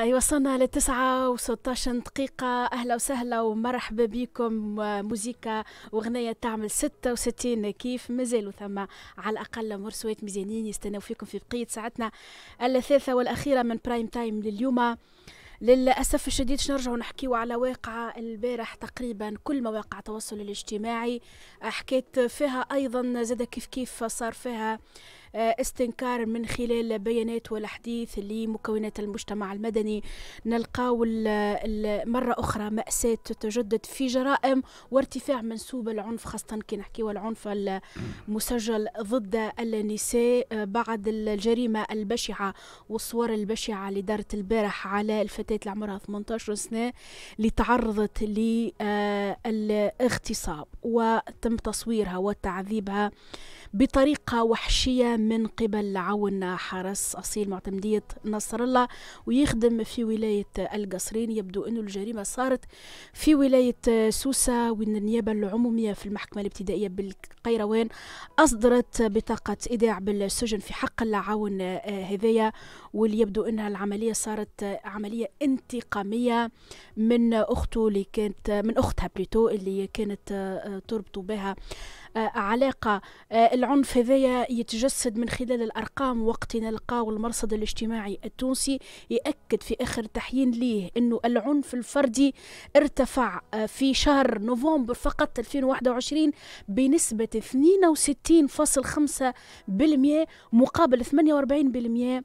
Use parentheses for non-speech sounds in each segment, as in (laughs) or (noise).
أيوة، وصلنا للتسعة وستاشا دقيقة أهلا وسهلا ومرحبا بكم موزيكا وغنية تعمل ستة وستين كيف مازالوا ثم على الأقل مرسوات ميزانيين يستناو فيكم في بقية ساعتنا الثالثة والأخيرة من برايم تايم لليوم للأسف الشديد نرجع نحكيه على واقعة البارح تقريبا كل مواقع التواصل الاجتماعي حكيت فيها أيضا زاد كيف كيف صار فيها آه، استنكار من خلال بيانات والحديث لمكونات المجتمع المدني نلقاو مره اخرى ماساه تتجدد في جرائم وارتفاع منسوب العنف خاصه كي نحكيو العنف المسجل ضد النساء آه، بعد الجريمه البشعه والصور البشعه اللي دارت البارح على الفتاه اللي عمرها 18 سنه اللي تعرضت للاغتصاب آه، وتم تصويرها وتعذيبها بطريقة وحشية من قبل عون حرس أصيل معتمدية نصر الله ويخدم في ولاية القصرين يبدو أن الجريمة صارت في ولاية سوسة وأن النيابة العمومية في المحكمة الابتدائية بالقيروان أصدرت بطاقة إيداع بالسجن في حق العون آه، هذية واللي يبدو أنها العملية صارت عملية انتقامية من أخته اللي كانت من أختها بليتو اللي كانت آه، تربط بها آه، علاقة العنف هذايا يتجسد من خلال الأرقام وقت نلقاو المرصد الاجتماعي التونسي يأكد في آخر تحيين ليه أنه العنف الفردي ارتفع آه، في شهر نوفمبر فقط 2021 بنسبة 62.5% مقابل 48%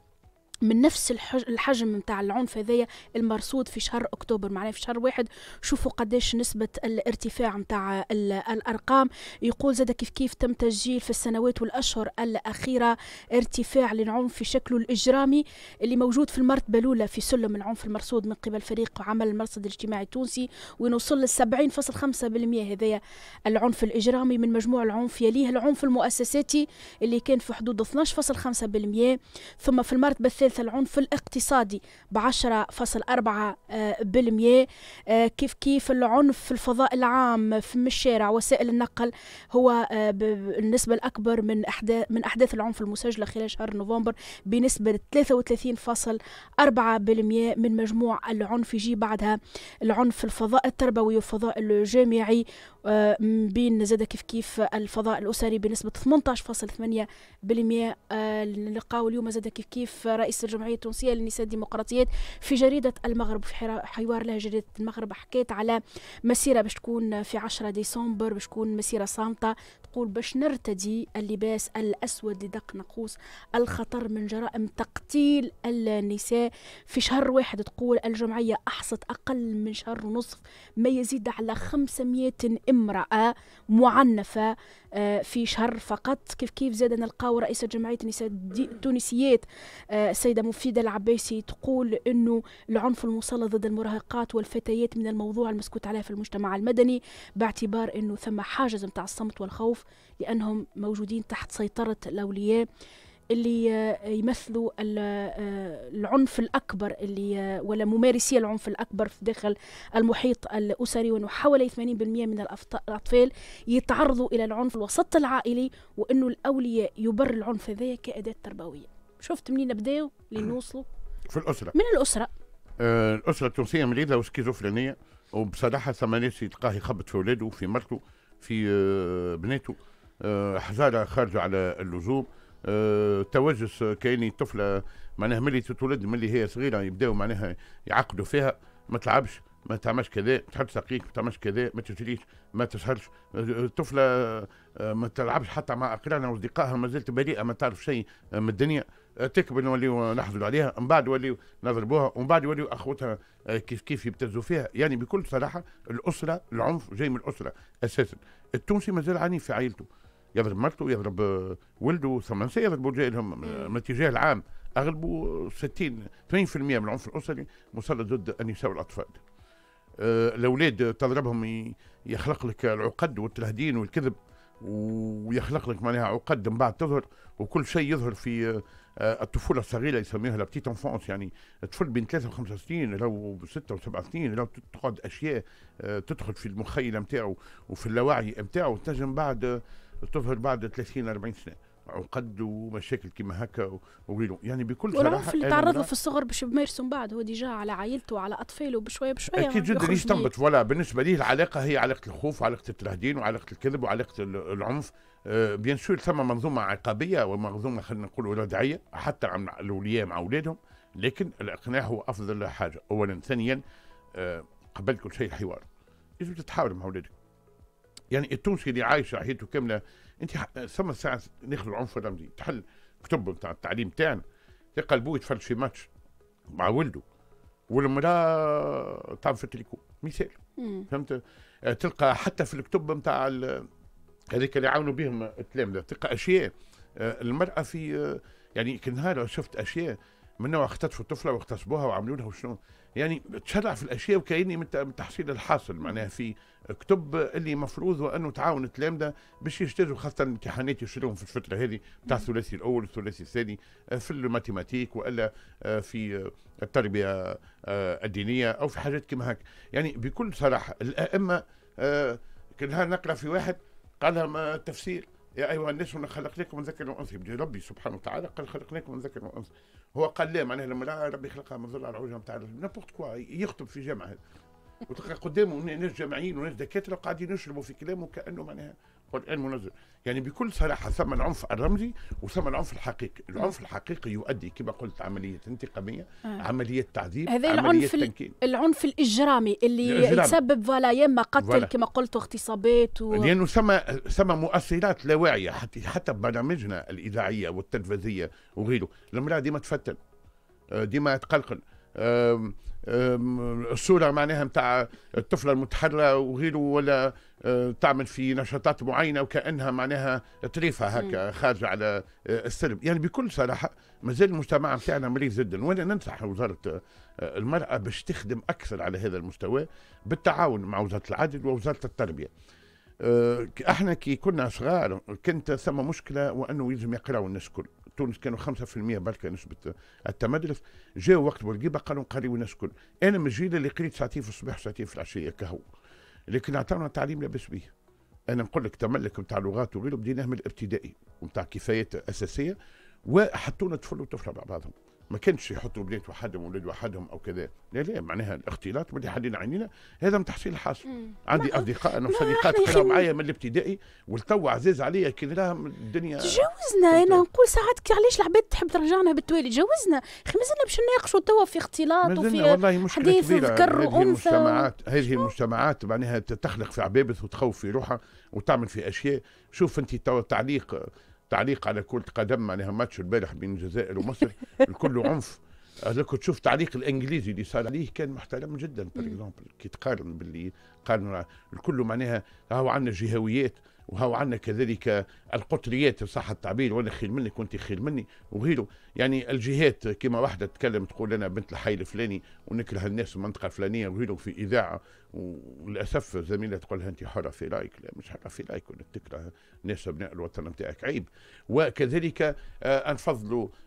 من نفس الحجم نتاع العنف هذايا المرصود في شهر اكتوبر معناه في شهر واحد شوفوا قداش نسبه الارتفاع نتاع الارقام يقول زاد كيف كيف تم تسجيل في السنوات والاشهر الاخيره ارتفاع للعنف في شكله الاجرامي اللي موجود في المرتبة الاولى في سلم العنف المرصود من قبل فريق عمل المرصد الاجتماعي التونسي ونوصل ل 70.5% هذايا العنف الاجرامي من مجموع العنف يليه العنف المؤسساتي اللي كان في حدود 12.5% ثم في المرتبه ثالث العنف الاقتصادي ب 10.4% آه، آه، كيف كيف العنف في الفضاء العام في الشارع وسائل النقل هو آه، النسبة الأكبر من أحداث من أحداث العنف المسجلة خلال شهر نوفمبر بنسبة 33.4% من مجموع العنف يجي بعدها العنف في الفضاء التربوي والفضاء الجامعي بين زاد كيف كيف الفضاء الأسري بنسبة 18.8 بالمئة نلقاو آه، اليوم زاد كيف كيف رئيس الجمعية التونسية للنساء الديمقراطيات في جريدة المغرب في حوار لها جريدة المغرب حكيت على مسيرة باش تكون في 10 ديسمبر باش تكون مسيرة صامتة تقول باش نرتدي اللباس الأسود لدق نقوس الخطر من جرائم تقتيل النساء في شهر واحد تقول الجمعية أحصت أقل من شهر ونصف ما يزيد على 500 امرأة معنفة آه، في شهر فقط كيف كيف زاد نلقاو ورئيسة جمعية النساء التونسيات آه، السيدة مفيدة العباسي تقول أنه العنف المصلى ضد المراهقات والفتيات من الموضوع المسكوت عليه في المجتمع المدني باعتبار أنه ثم حاجز متاع الصمت والخوف لأنهم موجودين تحت سيطرة الأولياء اللي آه، يمثلوا آه، العنف الأكبر اللي آه، ولا ممارسي العنف الأكبر في داخل المحيط الأسري وأنه حوالي 80% من الأطفال يتعرضوا إلى العنف الوسط العائلي وأنه الأولياء يبر العنف هذايا كأداة تربوية شفت منين نبداو نوصلوا؟ (clears throat) في الأسرة من الأسرة آه الأسرة التونسية مريضة وسكيزوفرينية وبصراحة ثم ناس تلقاه يخبط في أولاده في مرته في آه بناته آه حزارة خارجة على اللزوم آه، توجس كاينين طفله معناها ملي تتولد ملي هي صغيره يبداو معناها يعقدوا فيها ما تلعبش ما تعملش كذا تحط ساقيك ما تعملش كذا ما تشريش ما تسهرش الطفله آه، آه، ما تلعبش حتى مع اقرانها واصدقائها ما زالت بريئه ما تعرف شيء من الدنيا تكبر نوليو نحفظوا عليها من بعد نوليو نضربوها ومن بعد نوليو اخوتها كيف كيف يبتزوا فيها يعني بكل صراحه الاسره العنف جاي من الاسره اساسا التونسي مازال عنيف في عائلته يضرب مرته يضرب ولده ثم يضربوا جايلهم من الاتجاه العام اغلبوا 60 80% من العنف الاسري مسلط ضد النساء والاطفال. آه، الاولاد تضربهم يخلق لك العقد والتلهدين والكذب ويخلق لك معناها عقد من بعد تظهر وكل شيء يظهر في آه، الطفوله الصغيره يسميها لابتيت انفونس يعني طفل بين ثلاثه وخمسه سنين لو سته وسبعه سنين لو تقعد اشياء آه، تدخل في المخيله نتاعو وفي اللاوعي نتاعو تنجم بعد تظهر بعد 30 40 سنه عقد ومشاكل كما هكا وغيره يعني بكل صراحه والعنف اللي تعرض له في الصغر باش بمارسوا من بعد هو ديجا على عائلته وعلى اطفاله بشويه بشويه اكيد يعني جدا ليش تنبت ولا بالنسبه ليه العلاقه هي علاقه الخوف وعلاقه الترهدين وعلاقه الكذب وعلاقه العنف أه بيان سور ثم منظومه عقابيه ومنظومه خلينا نقول ردعيه حتى عن الاولياء مع اولادهم لكن الاقناع هو افضل حاجه اولا ثانيا أه قبل كل شيء الحوار لازم تتحاور مع اولادك يعني التونسي اللي عايش حياته كامله انت ثم ساعه ناخذ العنف الرمزي تحل كتب نتاع التعليم تاعنا تلقى البو يتفرج في ماتش مع ولده والمراه تعمل في التليكو مثال فهمت آه، تلقى حتى في الكتب نتاع هذيك اللي عاونوا بهم التلامذه تلقى اشياء آه، المراه في آه، يعني كل نهار شفت اشياء من نوع اختطفوا طفله واغتصبوها وعملوا لها وشنو يعني تشرع في الاشياء وكاني من تحصيل الحاصل معناها في كتب اللي مفروض وانه تعاون التلامذه باش يجتازوا خاصه الامتحانات يشتروهم في الفتره هذه بتاع الثلاثي الاول والثلاثي الثاني آه، في الماتيماتيك والا آه، في آه، التربيه الدينيه او في حاجات كما هكا يعني بكل صراحه الائمه كلها نقرا في واحد قالها ما التفسير يا ايها الناس انا خلقناكم من ذكر وانثى ربي سبحانه وتعالى قال خلقناكم من ذكر وانثى هو قال لا معناها لما ربي خلقها من ظل على العوجه نتاع نابورت كوا يخطب في جامعه وتلقى قدامه ناس جامعيين وناس دكاتره قاعدين يشربوا في كلامه كانه معناها القرآن منزل يعني بكل صراحة ثم العنف الرمزي وثم العنف الحقيقي العنف الحقيقي يؤدي كما قلت عملية انتقامية آه. عملية تعذيب هذا عملية العنف تنكين. العنف الإجرامي اللي الإجرام. يسبب فوالا يا إما قتل كما قلت واغتصابات و... لأنه ثم ثم مؤثرات لا واعية حتى حتى برامجنا الإذاعية والتلفزية وغيره المرأة ديما تفتن آه، ديما تقلقل الصوره معناها نتاع الطفله المتحرره وغيره ولا أه، تعمل في نشاطات معينه وكانها معناها طريفه هكا خارجه على أه، السلم يعني بكل صراحه مازال المجتمع نتاعنا مريض جدا وانا ننصح وزاره أه، المراه باش تخدم اكثر على هذا المستوى بالتعاون مع وزاره العدل ووزاره التربيه احنا كي كنا صغار كانت ثم مشكله وانه يلزم يقراوا الناس كل تونس كانوا 5% بركه نسبه التمدرس جاوا وقت بورقيبه قالوا نقريو الناس الكل انا من الجيل اللي قريت ساعتين في الصباح وساعتين في العشيه كهو لكن اعطونا تعليم لاباس به انا نقول لك تملك نتاع لغات وغيره بديناه من الابتدائي ونتاع كفايات اساسيه وحطونا طفل وطفله مع بعضهم ما كانش يحطوا بنات وحدهم واولاد وحدهم او كذا لا لا معناها الاختلاط بدي حدنا عينينا هذا من تحصيل حاصل عندي اصدقاء انا صديقات كانوا معايا من الابتدائي والتو عزيز عليا كي نراهم الدنيا تجوزنا انا نقول ساعات كي علاش العباد تحب ترجعنا بالتوالي تجوزنا خي مازلنا باش نناقشوا توا في اختلاط وفي والله مشكله ذكر هذه المجتمعات هذه المجتمعات معناها تخلق في عبابث وتخوف في روحها وتعمل في اشياء شوف انت تعليق تعليق على كرة قدم معناها ماتش البارح بين الجزائر ومصر الكل (laughs) عنف هذاك كنت تعليق الانجليزي اللي صار عليه كان محترم جدا باغ اكزومبل كي تقارن باللي قارن الكل معناها هاو عندنا جهويات وهاو عندنا كذلك القطريات صح التعبير وانا خير منك وانت خير مني وغيره يعني الجهات كما واحده تتكلم تقول انا بنت الحي الفلاني ونكره الناس المنطقه الفلانيه وغيره في اذاعه وللاسف زميله تقول لها انت حره في رايك لا مش حره في رايك ولا تكره ناس ابناء الوطن نتاعك عيب وكذلك آه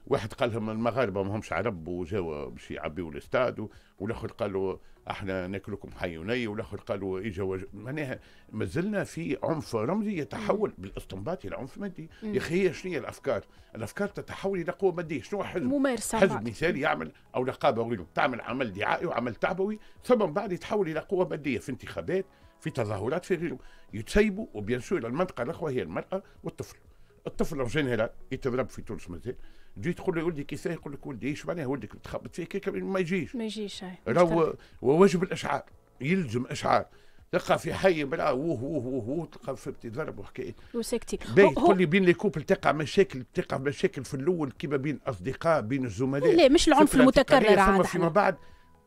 واحد قال لهم المغاربه ما همش عرب وجاوا باش يعبيوا الاستاد والاخر قالوا احنا ناكلكم حيوني والاخر قالوا اجا معناها معناها مازلنا في عنف رمزي يتحول بالاستنباط الى عنف مادي يا اخي هي شنو الافكار؟ الافكار تتحول الى قوه ماديه شنو حزب؟ ممارسه حزب مثالي يعمل او نقابه تعمل عمل دعائي وعمل تعبوي ثم بعد يتحول الى قوه ماديه في انتخابات في تظاهرات في غيره يتسيبوا وبيان سور المنطقه الاخرى هي المراه والطفل الطفل ان جينيرال يتضرب في تونس مازال تجي تقول له ولدي كيفاه يقول لك ولدي ايش معناها ولدك تخبط فيه كيك ما يجيش ما يجيش راهو وواجب الاشعار يلزم اشعار تلقى في حي بلا ووه ووه ووه, ووه تلقى في تضرب وحكايات وسكتي باهي تقول لي بين لي كوبل تقع مشاكل تقع مشاكل في الاول كيما بين الاصدقاء بين الزملاء لا مش العنف المتكرر عاد فيما بعد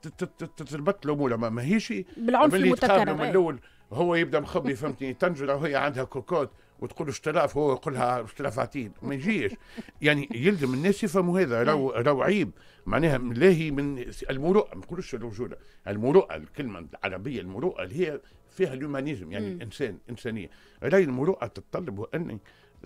تتبتلوا مولا ما هيش بالعنف المتكرر من إيه. الاول هو يبدا مخبي فهمتني تنجرة وهي عندها كوكوت وتقول اشتراف هو يقول لها عتيد ما يجيش يعني يلزم الناس يفهموا هذا إيه. لو لو عيب معناها لاهي من المروءه ما نقولوش الرجوله المروءه الكلمه العربيه المروءه اللي هي فيها اليومانيزم يعني الانسان انسانيه راي المروءه تتطلب اني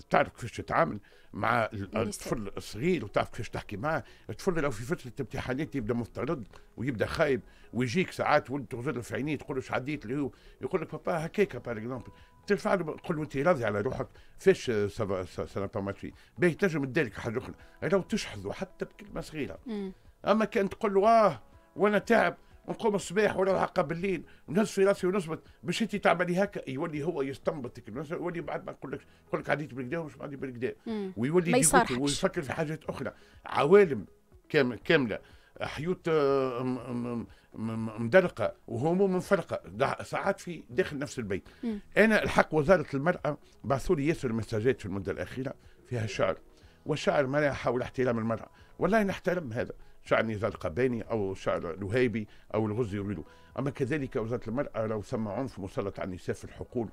تعرف كيفاش تتعامل مع الطفل الصغير وتعرف كيفاش تحكي معاه الطفل لو في فتره امتحانات يبدا مضطرد ويبدا خايب ويجيك ساعات ولد تغزر في عينيه تقول له عديت اللي هو يقول لك بابا هكاك باغ اكزومبل ترفع له تقول له انت راضي على روحك فاش سافا با ماتشي باهي تنجم تدارك حاجه اخرى لو تشحذ حتى بكلمه صغيره اما كان تقول له اه وانا تعب ونقوم الصباح ونروح قبل الليل ونهز في راسي ونصبت باش انت تعملي هكا يولي هو يستنبط يولي بعد ما نقول لك نقول لك عديت بالكدا ومش عديت بالكدا ويولي ويفكر في حاجات اخرى عوالم كامله حيوط آه، مدرقه وهموم منفرقة ساعات في داخل نفس البيت مم. انا الحق وزاره المراه بعثوا لي ياسر مساجات في المده الاخيره فيها شعر والشعر مرأة حول احترام المراه والله نحترم هذا شعر نزار قباني او شعر الوهيبي او الغزي وغيره اما كذلك وزاره المراه لو ثم عنف مسلط على النساء في الحقول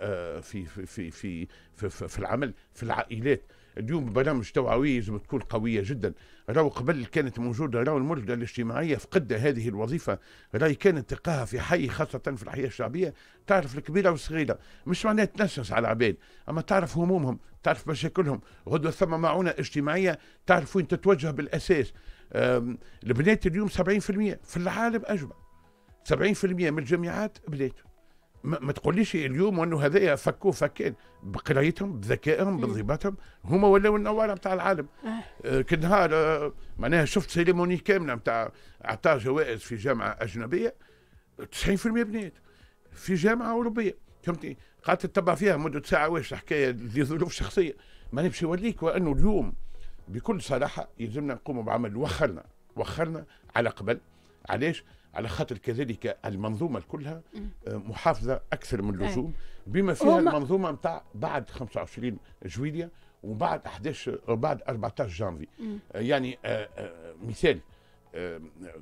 آه، في في في في في, في, في, العمل في العائلات اليوم برامج توعويه لازم تكون قويه جدا راهو قبل كانت موجوده راهو المرجع الاجتماعيه فقد هذه الوظيفه راهي كانت تلقاها في حي خاصه في الحياه الشعبيه تعرف الكبيره والصغيره مش معناها تنشس على العباد اما تعرف همومهم تعرف مشاكلهم غدوه ثم معونه اجتماعيه تعرف وين تتوجه بالاساس البنات اليوم 70% في العالم اجمع 70% من الجامعات بنات ما تقوليش اليوم وانه هذايا فكوا فكان بقرايتهم بذكائهم بانضباطهم هما ولاو النواره نتاع العالم آه. آه، كنهار آه، معناها شفت سيريموني كامله نتاع اعطاه جوائز في جامعه اجنبيه 90% بنات في جامعه اوروبيه فهمتني قعدت تتبع فيها مده ساعه واش الحكايه لظروف شخصيه ما نمشي يوريك وانه اليوم بكل صراحه يلزمنا نقوم بعمل وخرنا وخرنا على قبل علاش على خاطر كذلك المنظومه كلها آه، محافظه اكثر من اللزوم بما فيها المنظومه نتاع بعد 25 جويليه وبعد 11 وبعد 14 جانفي آه، يعني آه، مثال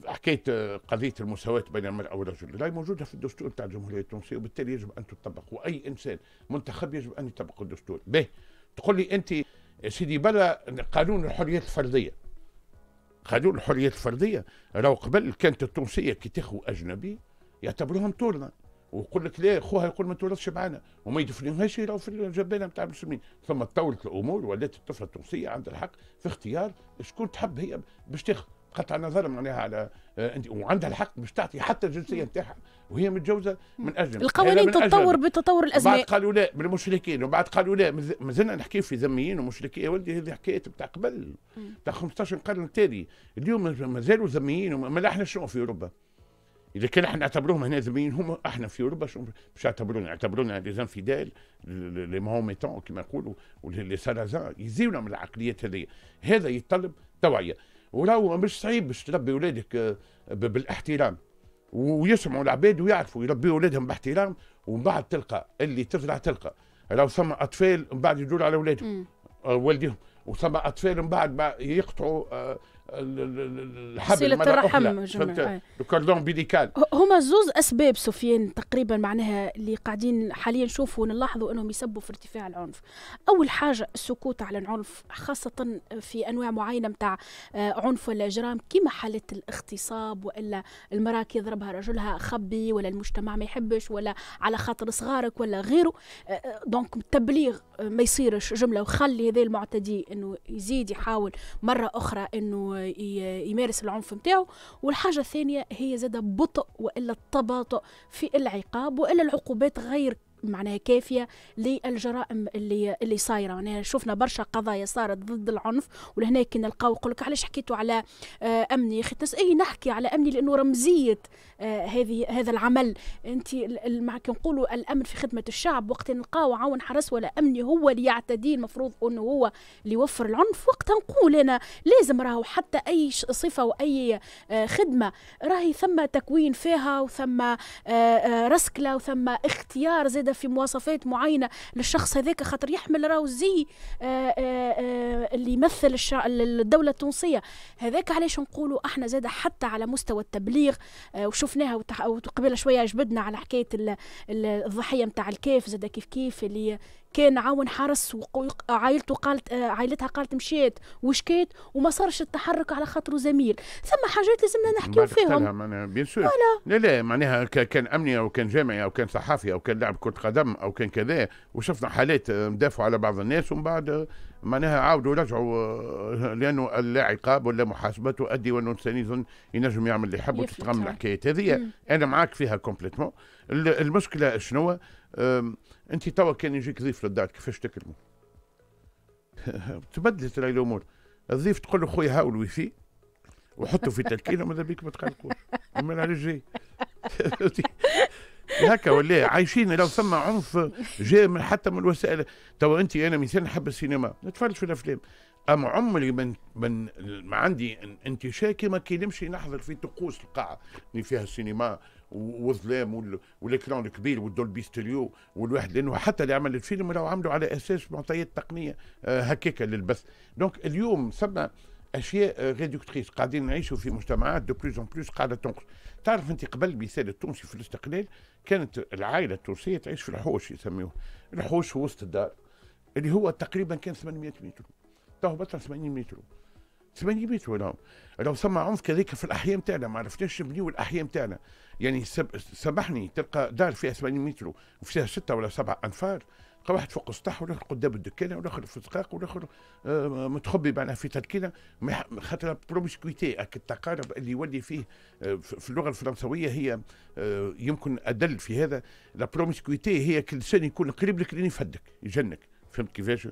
حكايه قضيه المساواه بين المراه والرجل لا موجوده في الدستور تاع الجمهوريه التونسيه وبالتالي يجب ان تطبق واي انسان منتخب يجب ان يطبق الدستور به تقول لي انت يا سيدي بلا قانون الحريات الفردية قانون الحريات الفردية راهو قبل كانت التونسية كي تاخو أجنبي يعتبروهم تورنا ويقول لك لا خوها يقول ما تورثش معنا وما يدفنوهاش يروحوا في الجبانه نتاع المسلمين ثم تطورت الامور ولات الطفله التونسيه عندها الحق في اختيار شكون تحب هي باش تاخذ قطع النظر معناها على آه، انت وعندها الحق باش تعطي حتى الجنسيه نتاعها وهي متجوزه من اجل القوانين تتطور بتطور الازمات بعد قالوا لا من المشركين وبعد قالوا لا مازلنا نحكي في ذميين ومشركين يا ولدي هذه حكايه بتاع قبل بتاع 15 قرن تالي اليوم مازالوا ذميين ما احنا شنو في اوروبا اذا كان احنا نعتبروهم هنا ذميين هم احنا في اوروبا شنو باش يعتبرونا يعتبرونا لي زانفيدال لي مهوميتون كما يقولوا ولي سارازان يزيونا من العقليات هذه هذا يتطلب توعيه ولو مش صعيب باش تربي ولادك آه، بالاحترام ويسمعوا العباد ويعرفوا يربيوا ولادهم باحترام ومن بعد تلقى اللي تزرع تلقى لو ثم اطفال من بعد يدور على اولادهم آه، والديهم وثم اطفال من بعد يقطعوا آه، الحبل صلة الرحم الكوردون بيديكال هما زوز اسباب سفيان تقريبا معناها اللي قاعدين حاليا نشوفوا ونلاحظوا انهم يسبوا في ارتفاع العنف اول حاجه السكوت على العنف خاصه في انواع معينه نتاع آه، عنف ولا اجرام كما حاله الاغتصاب والا المراه كي يضربها رجلها خبي ولا المجتمع ما يحبش ولا على خاطر صغارك ولا غيره آه، آه، دونك التبليغ ما يصيرش جمله وخلي هذا المعتدي انه يزيد يحاول مره اخرى انه يمارس العنف نتاعو والحاجه الثانيه هي زادة بطء والا التباطؤ في العقاب والا العقوبات غير معناها كافيه للجرائم اللي اللي صايره معناها شفنا برشا قضايا صارت ضد العنف ولهنا كي نلقاو يقول لك علاش حكيتوا على آه، امني يا اي نحكي على امني لانه رمزيه آه، هذه هذا العمل انت مع كي نقولوا الامن في خدمه الشعب وقت نلقاو عون حرس ولا امني هو اللي يعتدي المفروض انه هو اللي يوفر العنف وقت نقول انا لازم راهو حتى اي صفه واي آه، خدمه راهي ثم تكوين فيها وثم رسكله وثم اختيار زاد زاده في مواصفات معينه للشخص هذاك خاطر يحمل راهو زي آه، آه، آه، اللي يمثل الدوله التونسيه هذاك علاش نقولوا احنا زاده حتى على مستوى التبليغ وشفناها وقبل شويه جبدنا على حكايه الضحيه نتاع الكاف زاده كيف كيف اللي كان عاون حرس وعائلته قالت آه، عائلتها قالت مشيت وشكيت وما صارش التحرك على خاطره زميل ثم حاجات لازمنا نحكيو فيهم لا لا معناها كان امني او كان جامعي او كان صحافي او كان لاعب كره قدم او كان كذا وشفنا حالات مدافعوا آه، على بعض الناس ومن بعد معناها عاودوا رجعوا آه، لانه عقاب ولا محاسبه تؤدي وانه الانسان ينجم يعمل اللي يحب وتتغم الحكايات هذه انا معاك فيها كومبليتمون المشكله شنو انت توا كان يجيك ضيف للدار كيفاش تكلمه (laughs) تبدلت راي الامور الضيف تقول له خويا هاو الويفي وحطه في تلكينه ماذا بيك ما تقلقوش امال على الجاي هكا ولا عايشين لو ثم عنف جاء من حتى من الوسائل تو انت انا مثال نحب السينما نتفرج في الافلام اما عمري من من ما عندي انتشاكي ما كي نمشي نحضر في طقوس القاعه اللي فيها السينما والظلام والاكران الكبير والدولبي ستيريو والواحد لانه حتى اللي عمل الفيلم راهو عملوا على اساس معطيات تقنيه آه، هكاك للبث دونك اليوم ثم اشياء ريدكتريس قاعدين نعيشوا في مجتمعات دو بلوز اون بلوس قاعده تنقص تعرف انت قبل المثال التونسي في الاستقلال كانت العائله التونسيه تعيش في الحوش يسميوه الحوش في وسط الدار اللي هو تقريبا كان 800 متر تو بطل 80 متر 80 متر لو لو ثم عنف كذلك في الاحياء نتاعنا ما عرفناش نبنيو الاحياء نتاعنا يعني سامحني تلقى دار فيها 80 متر وفيها سته ولا سبعه انفار واحد فوق السطح والاخر قدام الدكانه والاخر في الدقاق والاخر آه، متخبي معناها في تركينه خاطر بروميسكويتي التقارب اللي يولي فيه آه، في اللغه الفرنسويه هي آه، يمكن ادل في هذا لا بروميسكويتي هي كل سنه يكون قريب لك لين يفدك يجنك فهمت كيفاش؟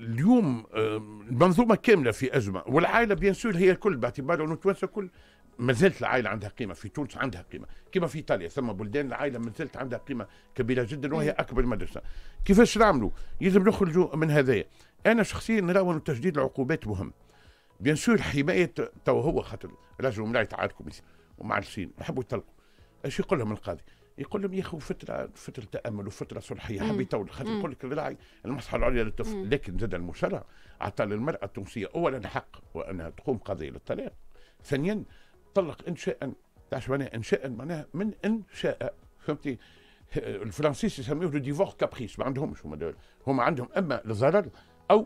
اليوم المنظومه كامله في ازمه والعائله بيان سور هي الكل باعتبار انه التوانسه كل ما زالت العائله عندها قيمه في تونس عندها قيمه كما في ايطاليا ثم بلدان العائله ما زالت عندها قيمه كبيره جدا وهي إيه. اكبر مدرسه كيفاش نعملوا يجب نخرجوا من هذايا انا شخصيا نرى انه تجديد العقوبات مهم بيان سور حمايه تو هو خاطر رجل ومراه يتعاركوا ومع الصين يحبوا يطلقوا اش يقول لهم القاضي يقول لهم يا اخي فتره فتره تامل وفتره صلحيه حبي يطول خاطر يقول لك الراعي المصلحه العليا للطفل لكن زاد المشرع اعطى للمراه التونسيه اولا حق وانها تقوم قضيه للطلاق ثانيا طلق انشاء تعرف شو معناها انشاء معناها من انشاء فهمتي الفرنسيس يسميوه لو ديفور كابريس ما عندهمش هما دول هما عندهم اما الضرر او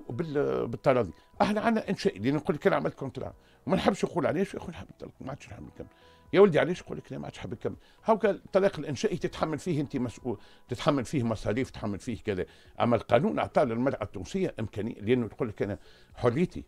بالتراضي احنا عندنا انشاء لان نقول لك انا عملت كونترا وما نحبش نقول علاش يقول نحب نطلق ما عادش نحب نكمل يا ولدي علاش نقول لك لا ما عادش نحب نكمل هاكا الطلاق الانشائي تتحمل فيه انت مسؤول تتحمل فيه مصاريف تتحمل فيه كذا اما القانون اعطى للمراه التونسيه امكانيه لانه تقول لك انا حريتي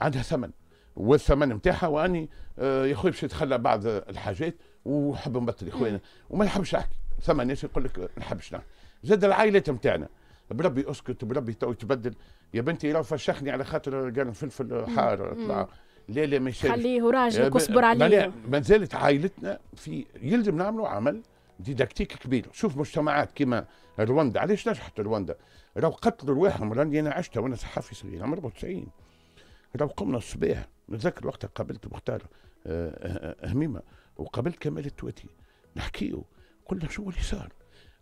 عندها ثمن والثمن نتاعها واني آه، يا خويا باش نتخلى بعض الحاجات وحب نبطل اخوانا وما نحبش نحكي ثم ناس يقول لك ما نحبش نحكي زاد العائلات نتاعنا بربي اسكت بربي تو يتبدل يا بنتي راه فشخني على خاطر قال فلفل حار طلع لا لا ما خليه وراجلك آه، واصبر عليه ما زالت عائلتنا في يلزم نعملوا عمل ديداكتيك كبير شوف مجتمعات كيما رواندا علاش نجحت رواندا راهو قتلوا رواحهم راني انا عشتها وانا صحفي صغير عمري 94 راهو قمنا الصباح نتذكر وقتها قابلت مختار آه، آه، آه، هميمه وقابلت كمال التواتي نحكيه قلنا شو اللي صار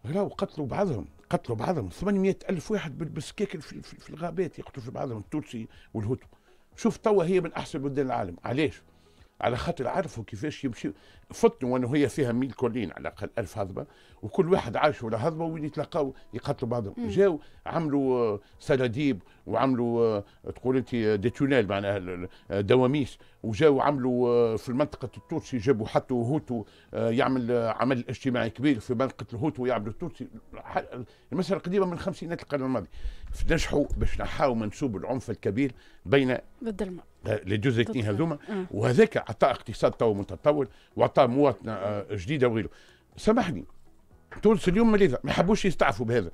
راهو قتلوا بعضهم قتلوا بعضهم 800 ألف واحد بالسكاكل في, في, في الغابات يقتلوا في بعضهم التوتسي والهوتو شوف توا هي من أحسن بلدان العالم علاش؟ على خاطر عرفوا كيفاش يمشي فتنوا وانه هي فيها ميل كلين على الاقل 1000 هضبه وكل واحد عاش ولا هضبه وين يتلاقاو يقتلوا بعضهم جاو عملوا سراديب آه، وعملوا آه، تقول انت آه، دي تونيل معناها دواميس وجاو عملوا في المنطقه التوتسي جابوا حطوا هوتو يعمل عمل اجتماعي كبير في منطقه الهوتو يعملوا التوتسي المساله قديمه من خمسينات القرن الماضي نجحوا باش نحاو منسوب العنف الكبير بين ضد المرأة لي دو زيتنين هذوما آه. وهذاك عطى اقتصاد تو متطور وعطى مواطنه آه، جديده وغيره سامحني تونس اليوم مريضه ما يحبوش يستعفوا بهذا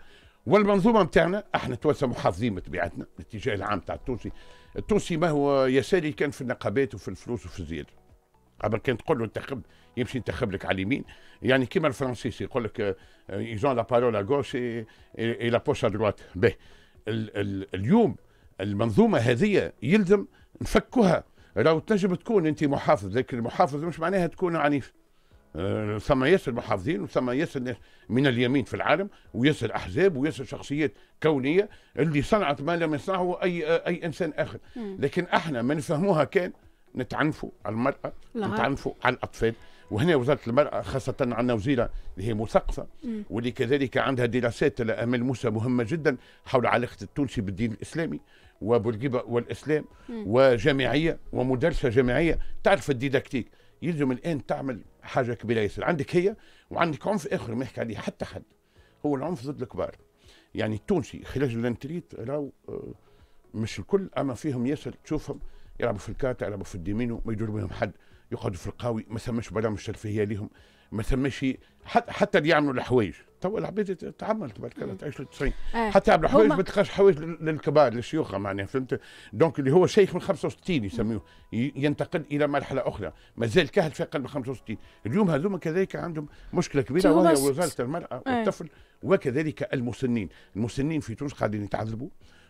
والمنظومه نتاعنا احنا تونس محافظين بطبيعتنا الاتجاه العام تاع التونسي التونسي ما هو يساري كان في النقابات وفي الفلوس وفي الزياده قبل كان تقول له انتخب يمشي ينتخب لك على اليمين يعني كيما الفرنسيس يقول لك ايزون لا بارول ا غوش اي لا بوش ا دروات اليوم المنظومه هذه يلزم نفكها لو تنجم تكون انت محافظ لكن المحافظ مش معناها تكون عنيف آه، ثم ياسر محافظين وثم ياسر من اليمين في العالم وياسر احزاب وياسر شخصيات كونيه اللي صنعت ما لم يصنعه اي اي انسان اخر لكن احنا ما نفهموها كان نتعنفوا على المراه نتعنفوا على الاطفال وهنا وزاره المراه خاصه عندنا وزيره اللي هي مثقفه واللي كذلك عندها دراسات لامل موسى مهمه جدا حول علاقه التونسي بالدين الاسلامي وبورقيبه والاسلام مم. وجامعيه ومدرسه جامعيه تعرف الديداكتيك يلزم الان تعمل حاجه كبيره ياسر عندك هي وعندك عنف اخر ما يحكي عليه حتى حد هو العنف ضد الكبار يعني التونسي خلاج الانتريت راو آه، مش الكل اما فيهم ياسر تشوفهم يلعبوا في الكارت يلعبوا في الديمينو ما يدور بهم حد يقعدوا في القاوي ما ثماش برامج ترفيهيه لهم ما ثماش حتى حتى اللي يعملوا الحوايج تو العبيد تعمل تبارك 90 حتى عبد الحويج ما تلقاش حوايج للكبار للشيوخ معناها فهمت دونك اللي هو شيخ من 65 يسميوه ينتقل الى مرحله اخرى مازال كهل في اقل من 65 اليوم هذوما كذلك عندهم مشكله كبيره وهي وزاره المراه آه. والطفل وكذلك المسنين المسنين في تونس قاعدين يتعذبوا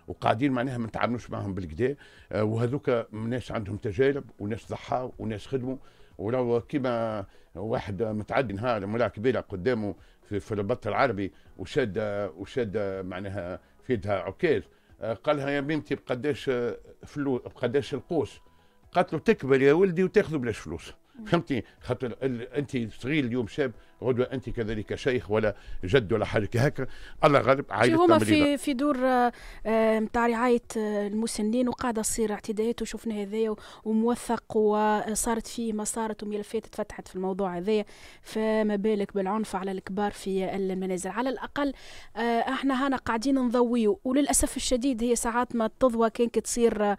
وقاعدين معناها ما نتعاملوش معهم بالكدا آه، وهذوك ناس عندهم تجارب وناس ضحى وناس خدموا ولو كيما واحد متعدي نهار مولاه كبيره قدامه في, في البط العربي وشد وشد معناها في يدها عكاز آه، قال لها يا بنتي بقداش آه، فلوس بقداش القوس قالت له تكبر يا ولدي وتاخذوا بلاش فلوس فهمتي خاطر انت صغير اليوم شاب غدوه انت كذلك شيخ ولا جد ولا حاجه هكا الله غالب عائله هما في في دور نتاع آه، آه، رعايه آه، المسنين وقاعده تصير اعتداءات وشفنا هذايا وموثق وصارت فيه ما صارت وملفات تفتحت في الموضوع هذايا فما بالك بالعنف على الكبار في المنازل على الاقل احنا هنا قاعدين نضويو وللاسف الشديد هي ساعات ما تضوى كان تصير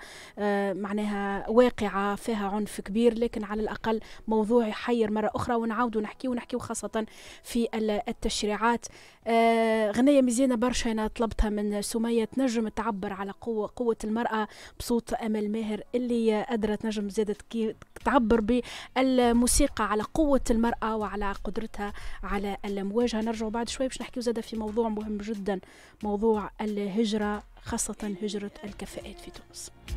معناها واقعه فيها عنف كبير لكن على الاقل موضوع يحير مره اخرى ونعود ونحكي ونحكي خاصه في التشريعات آه، غنية مزيانة برشا أنا طلبتها من سمية تنجم تعبر على قوة قوة المرأة بصوت أمل ماهر اللي قدرت نجم زادت تعبر بالموسيقى على قوة المرأة وعلى قدرتها على المواجهة نرجع بعد شوي باش نحكي زادة في موضوع مهم جدا موضوع الهجرة خاصة هجرة الكفاءات في تونس